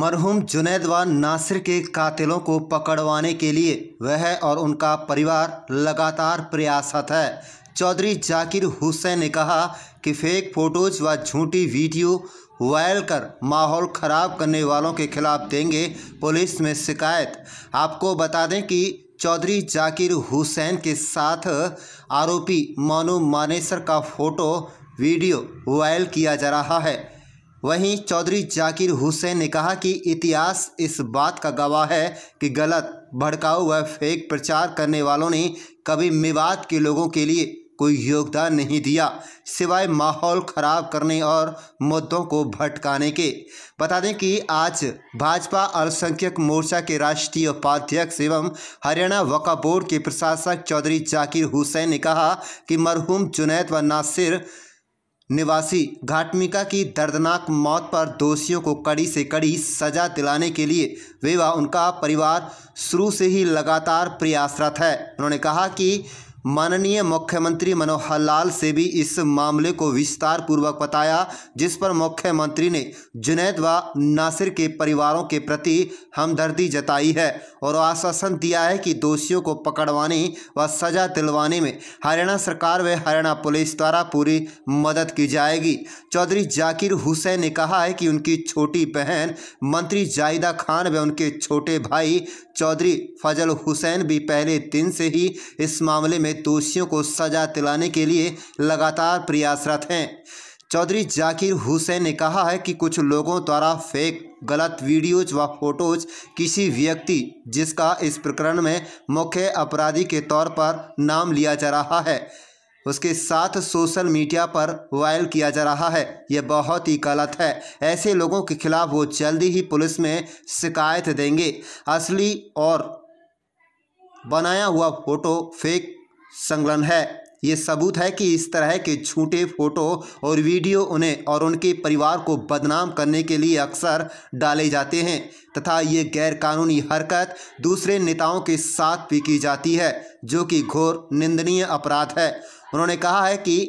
मरहूम जुनेद व नासिर के कातिलों को पकड़वाने के लिए वह और उनका परिवार लगातार प्रयासरत है चौधरी जाकिर हुसैन ने कहा कि फेक फोटोज व झूठी वीडियो वायरल कर माहौल ख़राब करने वालों के खिलाफ देंगे पुलिस में शिकायत आपको बता दें कि चौधरी जाकिर हुसैन के साथ आरोपी मानो मानेसर का फ़ोटो वीडियो वायरल किया जा रहा है वहीं चौधरी जाकिर हुसैन ने कहा कि इतिहास इस बात का गवाह है कि गलत भड़काऊ व फेक प्रचार करने वालों ने कभी मेवात के लोगों के लिए कोई योगदान नहीं दिया सिवाय माहौल खराब करने और मुद्दों को भटकाने के बता दें कि आज भाजपा अल्पसंख्यक मोर्चा के राष्ट्रीय उपाध्यक्ष एवं हरियाणा वक्फ बोर्ड के प्रशासक चौधरी जाकिर हुसैन ने कहा कि मरहूम जुनैद व नासिर निवासी घाटमिका की दर्दनाक मौत पर दोषियों को कड़ी से कड़ी सजा दिलाने के लिए वे व उनका परिवार शुरू से ही लगातार प्रयासरत है उन्होंने कहा कि माननीय मुख्यमंत्री मनोहर लाल से भी इस मामले को विस्तार पूर्वक बताया जिस पर मुख्यमंत्री ने जुनेद व नासिर के परिवारों के प्रति हमदर्दी जताई है और आश्वासन दिया है कि दोषियों को पकड़वाने व सजा दिलवाने में हरियाणा सरकार व हरियाणा पुलिस द्वारा पूरी मदद की जाएगी चौधरी जाकिर हुसैन ने कहा है कि उनकी छोटी बहन मंत्री जाहिदा खान व उनके छोटे भाई चौधरी फजल हुसैन भी पहले दिन से ही इस मामले में गए दोषियों को सजा दिलाने के लिए लगातार प्रयासरत हैं चौधरी जाकिर हुसैन ने कहा है कि कुछ लोगों द्वारा फेक गलत वीडियोज व फोटोज किसी व्यक्ति जिसका इस प्रकरण में मुख्य अपराधी के तौर पर नाम लिया जा रहा है उसके साथ सोशल मीडिया पर वायरल किया जा रहा है यह बहुत ही गलत है ऐसे लोगों के खिलाफ वो जल्दी ही पुलिस में शिकायत देंगे असली और बनाया हुआ फोटो फेक संलग्न है ये सबूत है कि इस तरह के झूठे फोटो और वीडियो उन्हें और उनके परिवार को बदनाम करने के लिए अक्सर डाले जाते हैं तथा ये गैरकानूनी हरकत दूसरे नेताओं के साथ भी की जाती है जो कि घोर निंदनीय अपराध है उन्होंने कहा है कि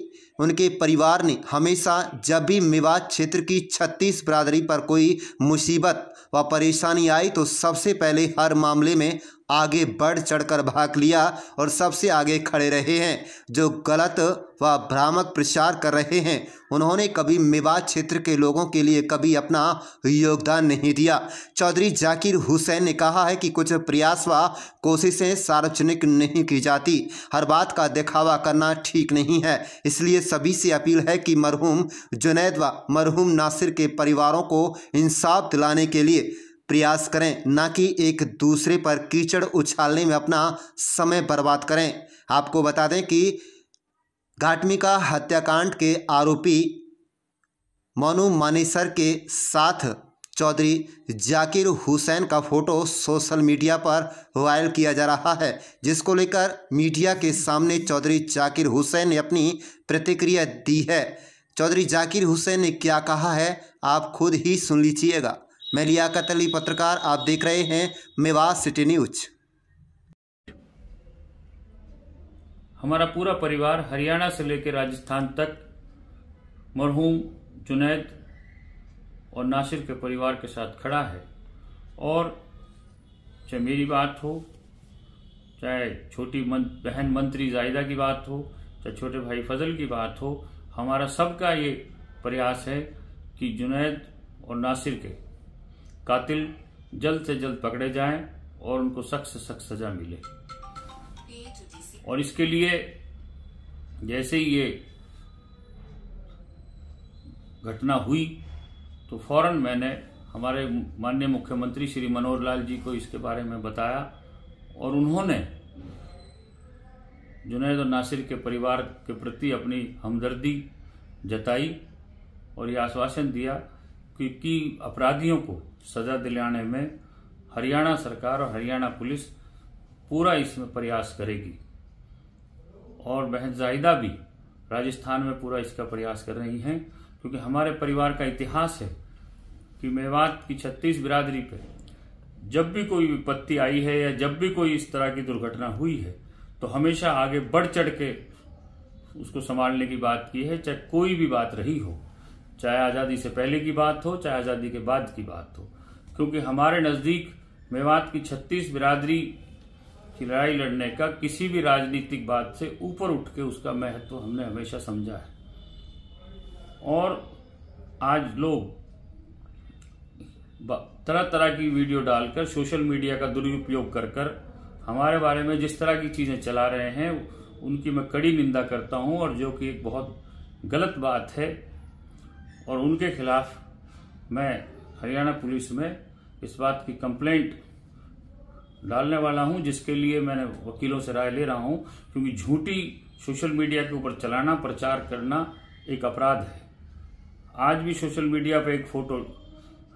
उनके परिवार ने हमेशा जब भी मेवात क्षेत्र की छत्तीस बरादरी पर कोई मुसीबत व परेशानी आई तो सबसे पहले हर मामले में आगे बढ़ चढ़कर भाग लिया और सबसे आगे खड़े रहे हैं जो गलत व भ्रामक प्रचार कर रहे हैं उन्होंने कभी मेवात क्षेत्र के लोगों के लिए कभी अपना योगदान नहीं दिया चौधरी जाकिर हुसैन ने कहा है कि कुछ प्रयास व कोशिशें सार्वजनिक नहीं की जाती हर बात का दिखावा करना ठीक नहीं है इसलिए सभी से अपील है कि मरहूम जुनेद व मरहूम नासिर के परिवारों को इंसाफ दिलाने के लिए प्रयास करें ना कि एक दूसरे पर कीचड़ उछालने में अपना समय बर्बाद करें आपको बता दें कि घाटमिका हत्याकांड के आरोपी मोनू मानेसर के साथ चौधरी जाकिर हुसैन का फोटो सोशल मीडिया पर वायरल किया जा रहा है जिसको लेकर मीडिया के सामने चौधरी जाकिर हुसैन ने अपनी प्रतिक्रिया दी है चौधरी जाकिर हुसैन ने क्या कहा है आप खुद ही सुन लीजिएगा मैं लियाकत अली पत्रकार आप देख रहे हैं मेवास सिटी न्यूज हमारा पूरा परिवार हरियाणा से लेकर राजस्थान तक मरहूम जुनैद और नासिर के परिवार के साथ खड़ा है और चाहे मेरी बात हो चाहे छोटी मन, बहन मंत्री जायदा की बात हो चाहे छोटे भाई फजल की बात हो हमारा सबका ये प्रयास है कि जुनैद और नासिर के कातिल जल्द से जल्द पकड़े जाएं और उनको सख्त से सख्त सजा मिले और इसके लिए जैसे ही ये घटना हुई तो फौरन मैंने हमारे माननीय मुख्यमंत्री श्री मनोहर लाल जी को इसके बारे में बताया और उन्होंने जुनेद और नासिर के परिवार के प्रति अपनी हमदर्दी जताई और ये आश्वासन दिया कि, कि अपराधियों को सजा दिलाने में हरियाणा सरकार और हरियाणा पुलिस पूरा इसमें प्रयास करेगी और बहन जायदा भी राजस्थान में पूरा इसका प्रयास कर रही हैं क्योंकि हमारे परिवार का इतिहास है कि मेवात की छत्तीस बिरादरी पे जब भी कोई विपत्ति आई है या जब भी कोई इस तरह की दुर्घटना हुई है तो हमेशा आगे बढ़ चढ़ के उसको संभालने की बात की है चाहे कोई भी बात रही हो चाहे आज़ादी से पहले की बात हो चाहे आज़ादी के बाद की बात हो क्योंकि हमारे नज़दीक मेवात की छत्तीस बिरादरी की लड़ाई लड़ने का किसी भी राजनीतिक बात से ऊपर उठ के उसका महत्व हमने हमेशा समझा है और आज लोग तरह तरह की वीडियो डालकर सोशल मीडिया का दुरुपयोग कर कर हमारे बारे में जिस तरह की चीज़ें चला रहे हैं उनकी मैं कड़ी निंदा करता हूं और जो कि एक बहुत गलत बात है और उनके खिलाफ मैं हरियाणा पुलिस में इस बात की कंप्लेंट डालने वाला हूं जिसके लिए मैंने वकीलों से राय ले रहा हूं क्योंकि झूठी सोशल मीडिया के ऊपर चलाना प्रचार करना एक अपराध है आज भी सोशल मीडिया पर एक फोटो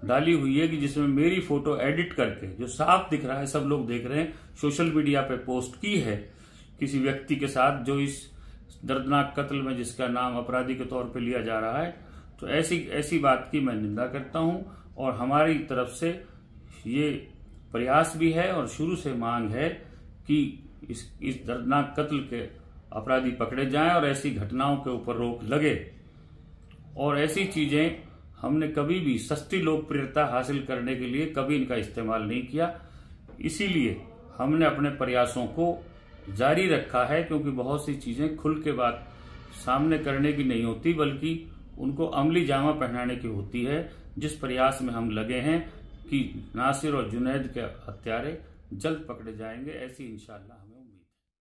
डाली हुई है कि जिसमें मेरी फोटो एडिट करके जो साफ दिख रहा है सब लोग देख रहे हैं सोशल मीडिया पे पोस्ट की है किसी व्यक्ति के साथ जो इस दर्दनाक कत्ल में जिसका नाम अपराधी के तौर पे लिया जा रहा है तो ऐसी ऐसी बात की मैं निंदा करता हूँ और हमारी तरफ से ये प्रयास भी है और शुरू से मांग है कि इस इस दर्दनाक कत्ल के अपराधी पकड़े जाएं और ऐसी घटनाओं के ऊपर रोक लगे और ऐसी चीज़ें हमने कभी भी सस्ती लोकप्रियता हासिल करने के लिए कभी इनका इस्तेमाल नहीं किया इसीलिए हमने अपने प्रयासों को जारी रखा है क्योंकि बहुत सी चीज़ें खुल के बात सामने करने की नहीं होती बल्कि उनको अमली जामा पहनाने की होती है जिस प्रयास में हम लगे हैं कि नासिर और जुनेद के हत्यारे जल्द पकड़े जाएंगे ऐसी इंशाल्लाह